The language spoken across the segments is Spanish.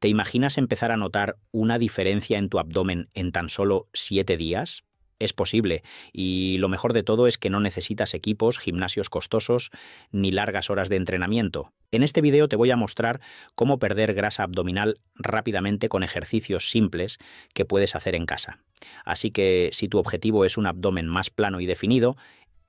¿Te imaginas empezar a notar una diferencia en tu abdomen en tan solo 7 días? Es posible, y lo mejor de todo es que no necesitas equipos, gimnasios costosos, ni largas horas de entrenamiento. En este video te voy a mostrar cómo perder grasa abdominal rápidamente con ejercicios simples que puedes hacer en casa. Así que si tu objetivo es un abdomen más plano y definido,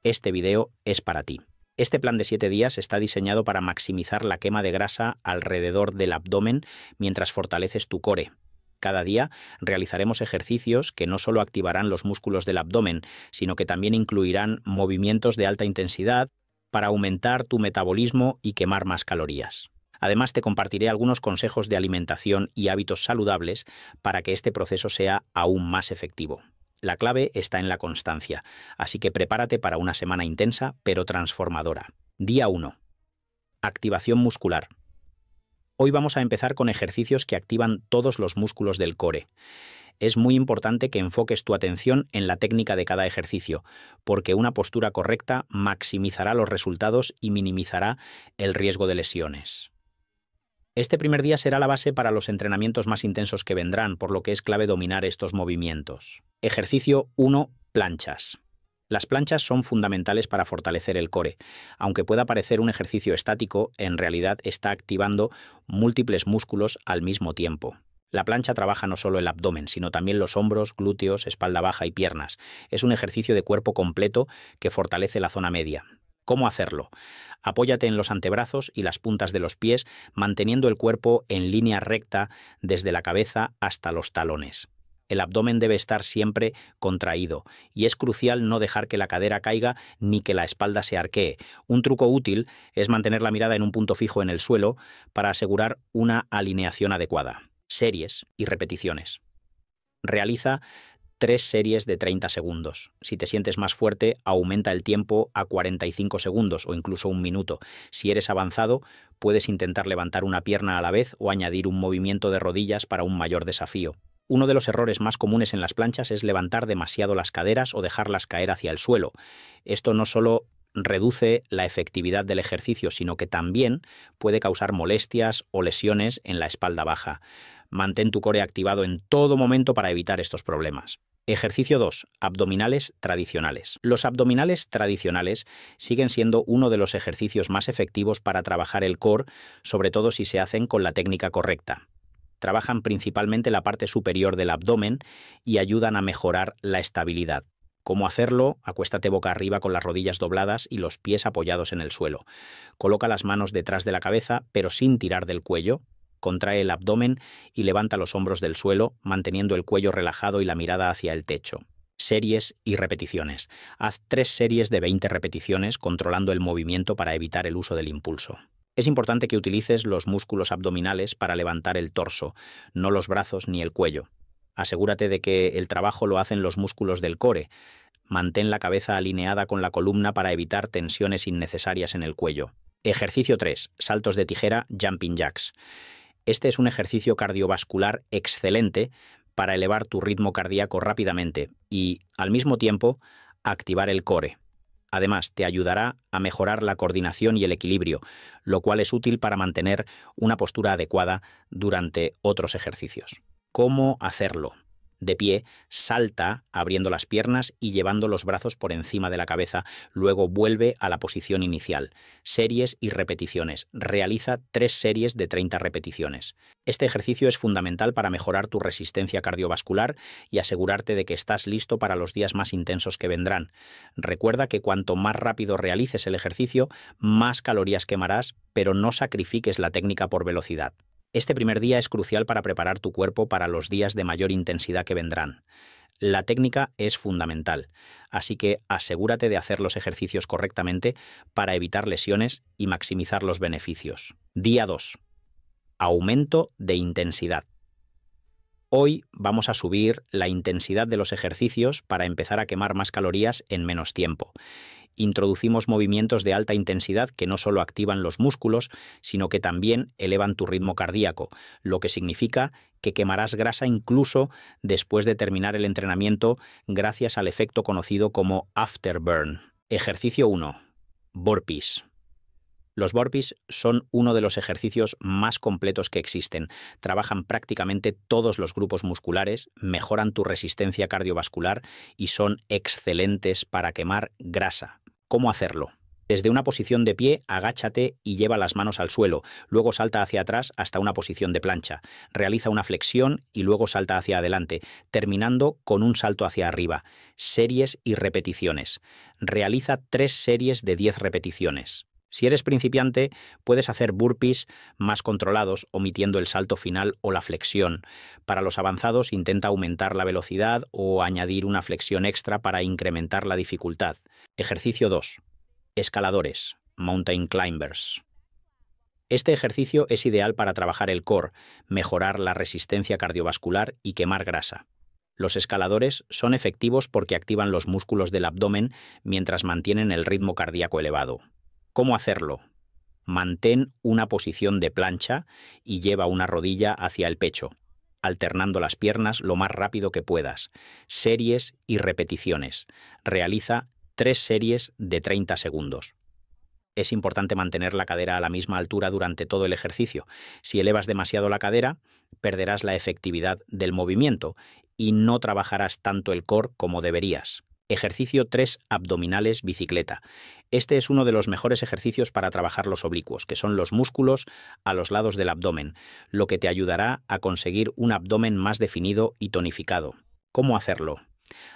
este video es para ti. Este plan de 7 días está diseñado para maximizar la quema de grasa alrededor del abdomen mientras fortaleces tu core, cada día realizaremos ejercicios que no solo activarán los músculos del abdomen, sino que también incluirán movimientos de alta intensidad para aumentar tu metabolismo y quemar más calorías. Además, te compartiré algunos consejos de alimentación y hábitos saludables para que este proceso sea aún más efectivo. La clave está en la constancia, así que prepárate para una semana intensa pero transformadora. Día 1. Activación muscular. Hoy vamos a empezar con ejercicios que activan todos los músculos del core. Es muy importante que enfoques tu atención en la técnica de cada ejercicio, porque una postura correcta maximizará los resultados y minimizará el riesgo de lesiones. Este primer día será la base para los entrenamientos más intensos que vendrán, por lo que es clave dominar estos movimientos. Ejercicio 1. Planchas. Las planchas son fundamentales para fortalecer el core. Aunque pueda parecer un ejercicio estático, en realidad está activando múltiples músculos al mismo tiempo. La plancha trabaja no solo el abdomen, sino también los hombros, glúteos, espalda baja y piernas. Es un ejercicio de cuerpo completo que fortalece la zona media. ¿Cómo hacerlo? Apóyate en los antebrazos y las puntas de los pies, manteniendo el cuerpo en línea recta desde la cabeza hasta los talones. El abdomen debe estar siempre contraído y es crucial no dejar que la cadera caiga ni que la espalda se arquee. Un truco útil es mantener la mirada en un punto fijo en el suelo para asegurar una alineación adecuada. Series y repeticiones. Realiza tres series de 30 segundos. Si te sientes más fuerte, aumenta el tiempo a 45 segundos o incluso un minuto. Si eres avanzado, puedes intentar levantar una pierna a la vez o añadir un movimiento de rodillas para un mayor desafío. Uno de los errores más comunes en las planchas es levantar demasiado las caderas o dejarlas caer hacia el suelo. Esto no solo reduce la efectividad del ejercicio, sino que también puede causar molestias o lesiones en la espalda baja. Mantén tu core activado en todo momento para evitar estos problemas. Ejercicio 2. Abdominales tradicionales. Los abdominales tradicionales siguen siendo uno de los ejercicios más efectivos para trabajar el core, sobre todo si se hacen con la técnica correcta. Trabajan principalmente la parte superior del abdomen y ayudan a mejorar la estabilidad. ¿Cómo hacerlo? Acuéstate boca arriba con las rodillas dobladas y los pies apoyados en el suelo. Coloca las manos detrás de la cabeza, pero sin tirar del cuello. Contrae el abdomen y levanta los hombros del suelo, manteniendo el cuello relajado y la mirada hacia el techo series y repeticiones. Haz tres series de 20 repeticiones controlando el movimiento para evitar el uso del impulso. Es importante que utilices los músculos abdominales para levantar el torso, no los brazos ni el cuello. Asegúrate de que el trabajo lo hacen los músculos del core. Mantén la cabeza alineada con la columna para evitar tensiones innecesarias en el cuello. Ejercicio 3. Saltos de tijera, jumping jacks. Este es un ejercicio cardiovascular excelente para elevar tu ritmo cardíaco rápidamente y, al mismo tiempo, activar el core. Además, te ayudará a mejorar la coordinación y el equilibrio, lo cual es útil para mantener una postura adecuada durante otros ejercicios. ¿Cómo hacerlo? De pie, salta abriendo las piernas y llevando los brazos por encima de la cabeza, luego vuelve a la posición inicial. Series y repeticiones. Realiza tres series de 30 repeticiones. Este ejercicio es fundamental para mejorar tu resistencia cardiovascular y asegurarte de que estás listo para los días más intensos que vendrán. Recuerda que cuanto más rápido realices el ejercicio, más calorías quemarás, pero no sacrifiques la técnica por velocidad. Este primer día es crucial para preparar tu cuerpo para los días de mayor intensidad que vendrán. La técnica es fundamental, así que asegúrate de hacer los ejercicios correctamente para evitar lesiones y maximizar los beneficios. Día 2. Aumento de intensidad. Hoy vamos a subir la intensidad de los ejercicios para empezar a quemar más calorías en menos tiempo introducimos movimientos de alta intensidad que no solo activan los músculos, sino que también elevan tu ritmo cardíaco, lo que significa que quemarás grasa incluso después de terminar el entrenamiento gracias al efecto conocido como afterburn. Ejercicio 1. Burpees. Los burpees son uno de los ejercicios más completos que existen. Trabajan prácticamente todos los grupos musculares, mejoran tu resistencia cardiovascular y son excelentes para quemar grasa. ¿Cómo hacerlo? Desde una posición de pie, agáchate y lleva las manos al suelo, luego salta hacia atrás hasta una posición de plancha, realiza una flexión y luego salta hacia adelante, terminando con un salto hacia arriba, series y repeticiones. Realiza tres series de 10 repeticiones. Si eres principiante, puedes hacer burpees más controlados, omitiendo el salto final o la flexión. Para los avanzados, intenta aumentar la velocidad o añadir una flexión extra para incrementar la dificultad. Ejercicio 2. Escaladores, mountain climbers. Este ejercicio es ideal para trabajar el core, mejorar la resistencia cardiovascular y quemar grasa. Los escaladores son efectivos porque activan los músculos del abdomen mientras mantienen el ritmo cardíaco elevado. ¿Cómo hacerlo? Mantén una posición de plancha y lleva una rodilla hacia el pecho, alternando las piernas lo más rápido que puedas, series y repeticiones. Realiza tres series de 30 segundos. Es importante mantener la cadera a la misma altura durante todo el ejercicio. Si elevas demasiado la cadera, perderás la efectividad del movimiento y no trabajarás tanto el core como deberías. Ejercicio 3 abdominales bicicleta. Este es uno de los mejores ejercicios para trabajar los oblicuos, que son los músculos a los lados del abdomen, lo que te ayudará a conseguir un abdomen más definido y tonificado. ¿Cómo hacerlo?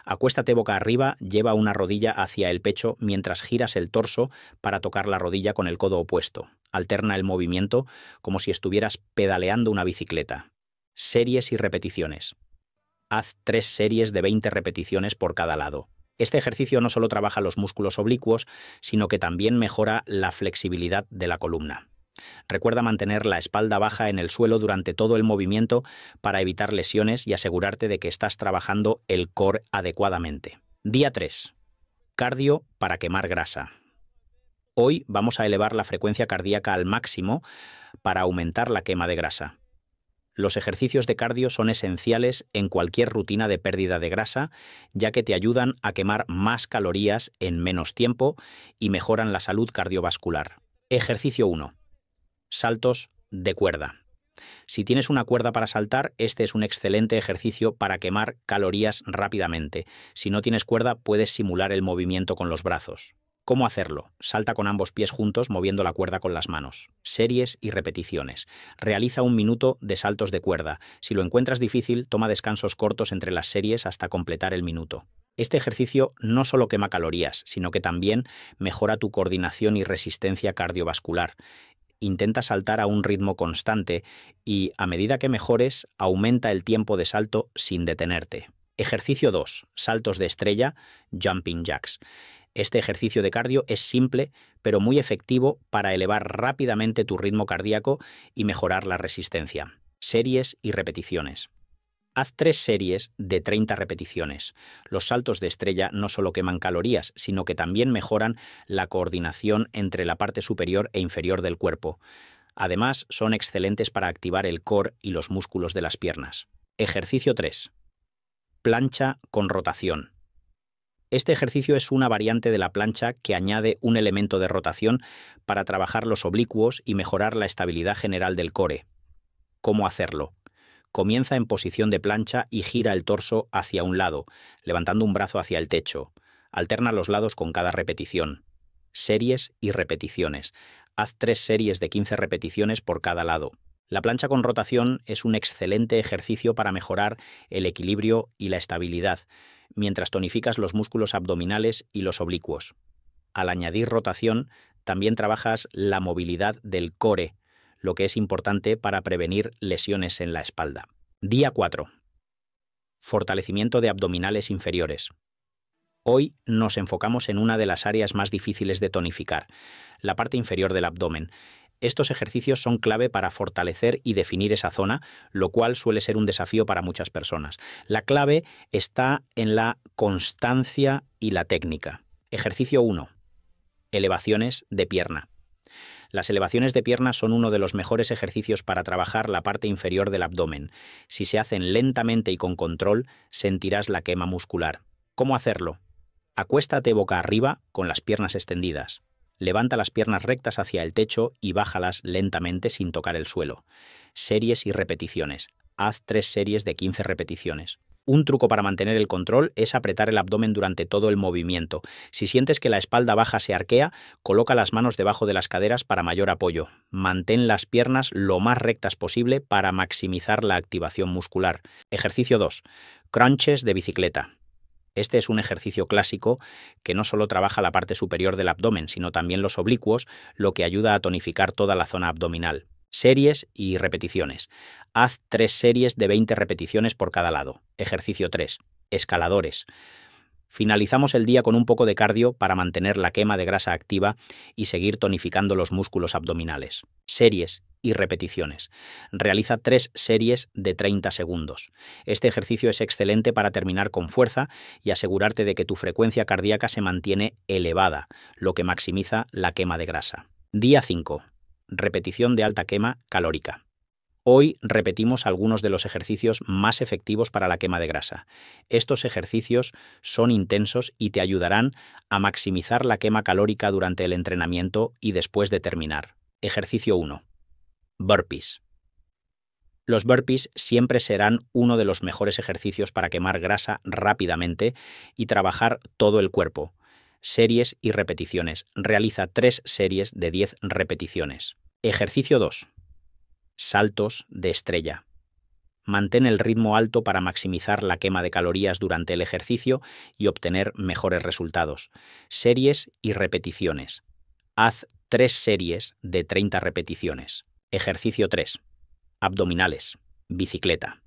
Acuéstate boca arriba, lleva una rodilla hacia el pecho mientras giras el torso para tocar la rodilla con el codo opuesto. Alterna el movimiento como si estuvieras pedaleando una bicicleta. Series y repeticiones. Haz tres series de 20 repeticiones por cada lado. Este ejercicio no solo trabaja los músculos oblicuos, sino que también mejora la flexibilidad de la columna. Recuerda mantener la espalda baja en el suelo durante todo el movimiento para evitar lesiones y asegurarte de que estás trabajando el core adecuadamente. Día 3. Cardio para quemar grasa. Hoy vamos a elevar la frecuencia cardíaca al máximo para aumentar la quema de grasa. Los ejercicios de cardio son esenciales en cualquier rutina de pérdida de grasa, ya que te ayudan a quemar más calorías en menos tiempo y mejoran la salud cardiovascular. Ejercicio 1. Saltos de cuerda. Si tienes una cuerda para saltar, este es un excelente ejercicio para quemar calorías rápidamente. Si no tienes cuerda, puedes simular el movimiento con los brazos. ¿Cómo hacerlo? Salta con ambos pies juntos moviendo la cuerda con las manos. Series y repeticiones. Realiza un minuto de saltos de cuerda. Si lo encuentras difícil, toma descansos cortos entre las series hasta completar el minuto. Este ejercicio no solo quema calorías, sino que también mejora tu coordinación y resistencia cardiovascular. Intenta saltar a un ritmo constante y, a medida que mejores, aumenta el tiempo de salto sin detenerte. Ejercicio 2. Saltos de estrella, jumping jacks. Este ejercicio de cardio es simple, pero muy efectivo para elevar rápidamente tu ritmo cardíaco y mejorar la resistencia. Series y repeticiones. Haz tres series de 30 repeticiones. Los saltos de estrella no solo queman calorías, sino que también mejoran la coordinación entre la parte superior e inferior del cuerpo. Además, son excelentes para activar el core y los músculos de las piernas. Ejercicio 3. Plancha con rotación. Este ejercicio es una variante de la plancha que añade un elemento de rotación para trabajar los oblicuos y mejorar la estabilidad general del core. ¿Cómo hacerlo? Comienza en posición de plancha y gira el torso hacia un lado, levantando un brazo hacia el techo. Alterna los lados con cada repetición. Series y repeticiones. Haz tres series de 15 repeticiones por cada lado. La plancha con rotación es un excelente ejercicio para mejorar el equilibrio y la estabilidad mientras tonificas los músculos abdominales y los oblicuos. Al añadir rotación, también trabajas la movilidad del core, lo que es importante para prevenir lesiones en la espalda. Día 4. Fortalecimiento de abdominales inferiores. Hoy nos enfocamos en una de las áreas más difíciles de tonificar, la parte inferior del abdomen, estos ejercicios son clave para fortalecer y definir esa zona, lo cual suele ser un desafío para muchas personas. La clave está en la constancia y la técnica. Ejercicio 1. Elevaciones de pierna. Las elevaciones de pierna son uno de los mejores ejercicios para trabajar la parte inferior del abdomen. Si se hacen lentamente y con control, sentirás la quema muscular. ¿Cómo hacerlo? Acuéstate boca arriba con las piernas extendidas. Levanta las piernas rectas hacia el techo y bájalas lentamente sin tocar el suelo. Series y repeticiones. Haz tres series de 15 repeticiones. Un truco para mantener el control es apretar el abdomen durante todo el movimiento. Si sientes que la espalda baja se arquea, coloca las manos debajo de las caderas para mayor apoyo. Mantén las piernas lo más rectas posible para maximizar la activación muscular. Ejercicio 2. Crunches de bicicleta. Este es un ejercicio clásico que no solo trabaja la parte superior del abdomen, sino también los oblicuos, lo que ayuda a tonificar toda la zona abdominal. Series y repeticiones. Haz tres series de 20 repeticiones por cada lado. Ejercicio 3. Escaladores. Finalizamos el día con un poco de cardio para mantener la quema de grasa activa y seguir tonificando los músculos abdominales. Series y repeticiones. Realiza tres series de 30 segundos. Este ejercicio es excelente para terminar con fuerza y asegurarte de que tu frecuencia cardíaca se mantiene elevada, lo que maximiza la quema de grasa. Día 5. Repetición de alta quema calórica. Hoy repetimos algunos de los ejercicios más efectivos para la quema de grasa. Estos ejercicios son intensos y te ayudarán a maximizar la quema calórica durante el entrenamiento y después de terminar. Ejercicio 1. Burpees. Los burpees siempre serán uno de los mejores ejercicios para quemar grasa rápidamente y trabajar todo el cuerpo. Series y repeticiones. Realiza tres series de 10 repeticiones. Ejercicio 2. Saltos de estrella. Mantén el ritmo alto para maximizar la quema de calorías durante el ejercicio y obtener mejores resultados. Series y repeticiones. Haz tres series de 30 repeticiones. Ejercicio 3. Abdominales. Bicicleta.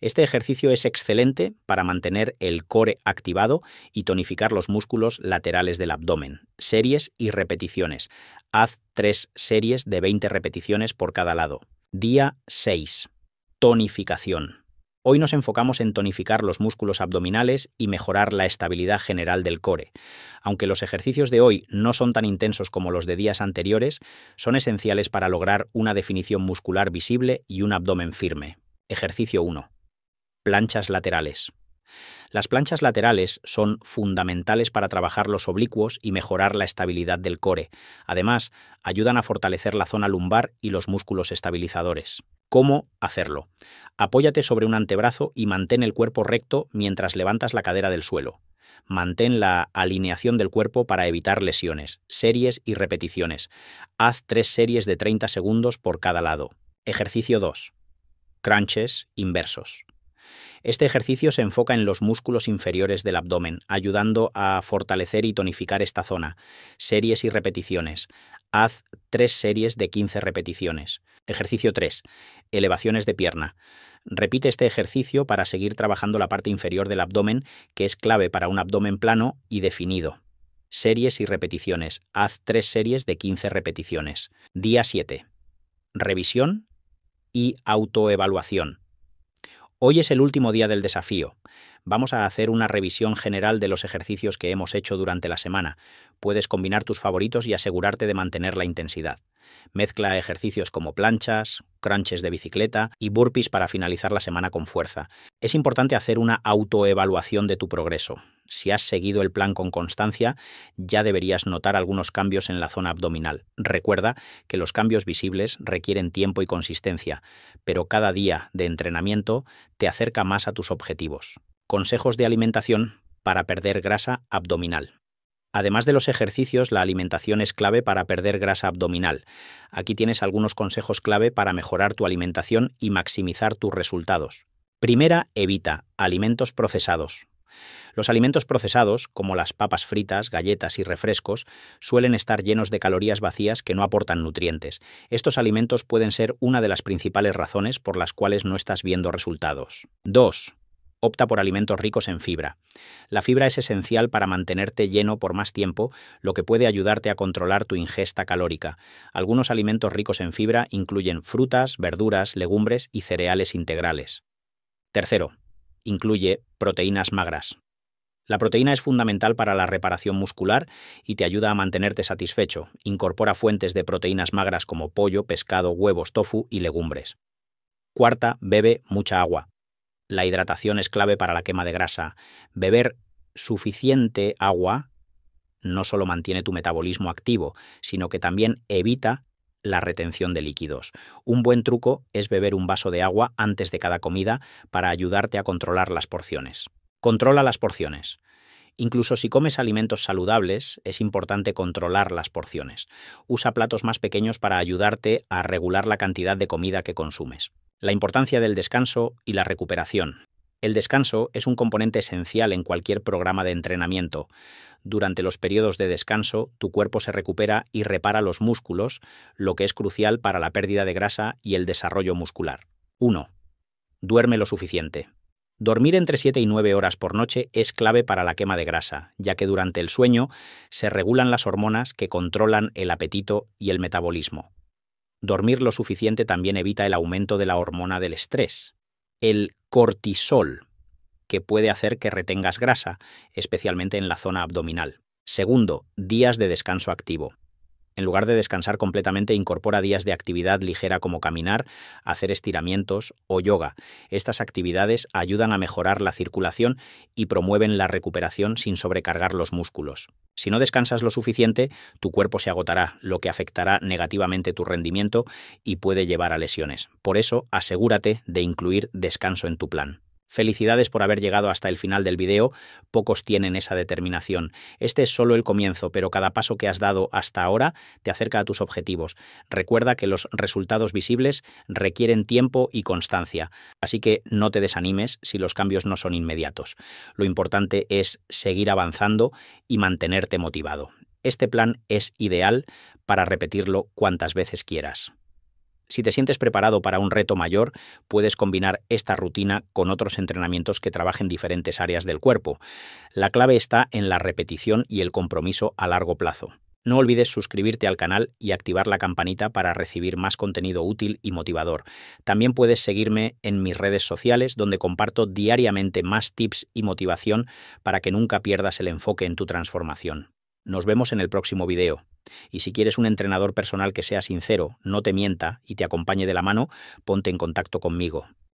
Este ejercicio es excelente para mantener el core activado y tonificar los músculos laterales del abdomen. Series y repeticiones. Haz tres series de 20 repeticiones por cada lado. Día 6. Tonificación. Hoy nos enfocamos en tonificar los músculos abdominales y mejorar la estabilidad general del core. Aunque los ejercicios de hoy no son tan intensos como los de días anteriores, son esenciales para lograr una definición muscular visible y un abdomen firme. Ejercicio 1. Planchas laterales. Las planchas laterales son fundamentales para trabajar los oblicuos y mejorar la estabilidad del core. Además, ayudan a fortalecer la zona lumbar y los músculos estabilizadores cómo hacerlo. Apóyate sobre un antebrazo y mantén el cuerpo recto mientras levantas la cadera del suelo. Mantén la alineación del cuerpo para evitar lesiones, series y repeticiones. Haz tres series de 30 segundos por cada lado. Ejercicio 2. Crunches inversos. Este ejercicio se enfoca en los músculos inferiores del abdomen, ayudando a fortalecer y tonificar esta zona. Series y repeticiones haz tres series de 15 repeticiones. Ejercicio 3. Elevaciones de pierna. Repite este ejercicio para seguir trabajando la parte inferior del abdomen, que es clave para un abdomen plano y definido. Series y repeticiones. Haz tres series de 15 repeticiones. Día 7. Revisión y autoevaluación. Hoy es el último día del desafío. Vamos a hacer una revisión general de los ejercicios que hemos hecho durante la semana. Puedes combinar tus favoritos y asegurarte de mantener la intensidad. Mezcla ejercicios como planchas, crunches de bicicleta y burpees para finalizar la semana con fuerza. Es importante hacer una autoevaluación de tu progreso. Si has seguido el plan con constancia, ya deberías notar algunos cambios en la zona abdominal. Recuerda que los cambios visibles requieren tiempo y consistencia, pero cada día de entrenamiento te acerca más a tus objetivos. Consejos de alimentación para perder grasa abdominal. Además de los ejercicios, la alimentación es clave para perder grasa abdominal. Aquí tienes algunos consejos clave para mejorar tu alimentación y maximizar tus resultados. Primera, evita alimentos procesados. Los alimentos procesados, como las papas fritas, galletas y refrescos, suelen estar llenos de calorías vacías que no aportan nutrientes. Estos alimentos pueden ser una de las principales razones por las cuales no estás viendo resultados. 2 opta por alimentos ricos en fibra. La fibra es esencial para mantenerte lleno por más tiempo, lo que puede ayudarte a controlar tu ingesta calórica. Algunos alimentos ricos en fibra incluyen frutas, verduras, legumbres y cereales integrales. Tercero, incluye proteínas magras. La proteína es fundamental para la reparación muscular y te ayuda a mantenerte satisfecho. Incorpora fuentes de proteínas magras como pollo, pescado, huevos, tofu y legumbres. Cuarta, bebe mucha agua la hidratación es clave para la quema de grasa. Beber suficiente agua no solo mantiene tu metabolismo activo, sino que también evita la retención de líquidos. Un buen truco es beber un vaso de agua antes de cada comida para ayudarte a controlar las porciones. Controla las porciones. Incluso si comes alimentos saludables, es importante controlar las porciones. Usa platos más pequeños para ayudarte a regular la cantidad de comida que consumes. La importancia del descanso y la recuperación. El descanso es un componente esencial en cualquier programa de entrenamiento. Durante los periodos de descanso, tu cuerpo se recupera y repara los músculos, lo que es crucial para la pérdida de grasa y el desarrollo muscular. 1. Duerme lo suficiente. Dormir entre 7 y 9 horas por noche es clave para la quema de grasa, ya que durante el sueño se regulan las hormonas que controlan el apetito y el metabolismo. Dormir lo suficiente también evita el aumento de la hormona del estrés, el cortisol, que puede hacer que retengas grasa, especialmente en la zona abdominal. Segundo, días de descanso activo. En lugar de descansar completamente, incorpora días de actividad ligera como caminar, hacer estiramientos o yoga. Estas actividades ayudan a mejorar la circulación y promueven la recuperación sin sobrecargar los músculos. Si no descansas lo suficiente, tu cuerpo se agotará, lo que afectará negativamente tu rendimiento y puede llevar a lesiones. Por eso, asegúrate de incluir descanso en tu plan. Felicidades por haber llegado hasta el final del video, pocos tienen esa determinación. Este es solo el comienzo, pero cada paso que has dado hasta ahora te acerca a tus objetivos. Recuerda que los resultados visibles requieren tiempo y constancia, así que no te desanimes si los cambios no son inmediatos. Lo importante es seguir avanzando y mantenerte motivado. Este plan es ideal para repetirlo cuantas veces quieras. Si te sientes preparado para un reto mayor, puedes combinar esta rutina con otros entrenamientos que trabajen diferentes áreas del cuerpo. La clave está en la repetición y el compromiso a largo plazo. No olvides suscribirte al canal y activar la campanita para recibir más contenido útil y motivador. También puedes seguirme en mis redes sociales donde comparto diariamente más tips y motivación para que nunca pierdas el enfoque en tu transformación. Nos vemos en el próximo video. Y si quieres un entrenador personal que sea sincero, no te mienta y te acompañe de la mano, ponte en contacto conmigo.